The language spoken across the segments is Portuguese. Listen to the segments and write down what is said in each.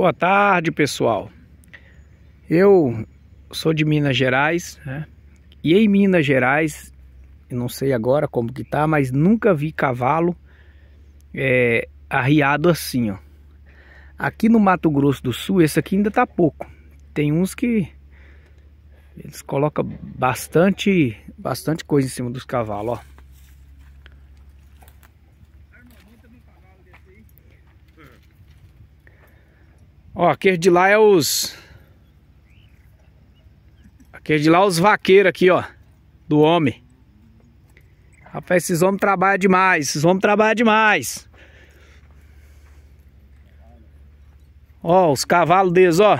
Boa tarde, pessoal. Eu sou de Minas Gerais, né? E em Minas Gerais, não sei agora como que tá, mas nunca vi cavalo é, arriado assim, ó. Aqui no Mato Grosso do Sul, esse aqui ainda tá pouco. Tem uns que eles colocam bastante, bastante coisa em cima dos cavalos, ó. Ó, aquele de lá é os... Aquele de lá é os vaqueiros aqui, ó. Do homem. Rapaz, esses homens trabalham demais. Esses homens trabalham demais. Ó, os cavalos deles, ó.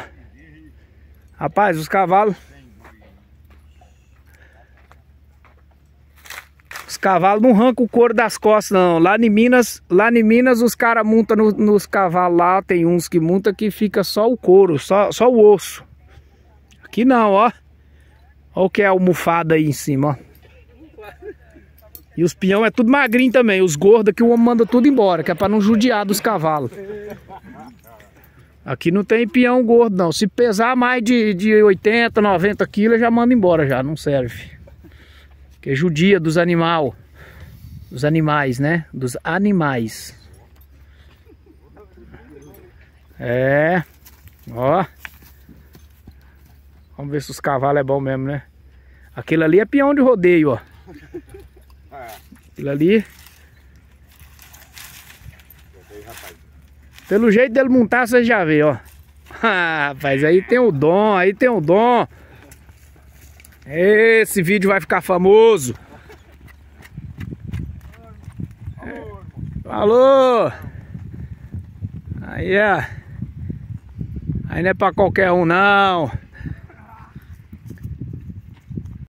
Rapaz, os cavalos... cavalos não arranca o couro das costas, não. Lá em Minas, lá em Minas os caras montam no, nos cavalos lá, tem uns que montam que fica só o couro, só, só o osso. Aqui não, ó. Olha o que é almofada aí em cima, ó. E os peão é tudo magrinho também, os gordos que o homem manda tudo embora, que é pra não judiar dos cavalos. Aqui não tem peão gordo não, se pesar mais de, de 80, 90 quilos já manda embora já, não serve que é judia dos animal, dos animais, né? Dos animais. É, ó. Vamos ver se os cavalos é bom mesmo, né? Aquele ali é peão de rodeio, ó. Aquilo ali. Pelo jeito dele montar, você já vê, ó. Ah, rapaz, aí tem o dom, aí tem o dom. Esse vídeo vai ficar famoso. Alô! Aí é. Aí não é pra qualquer um não.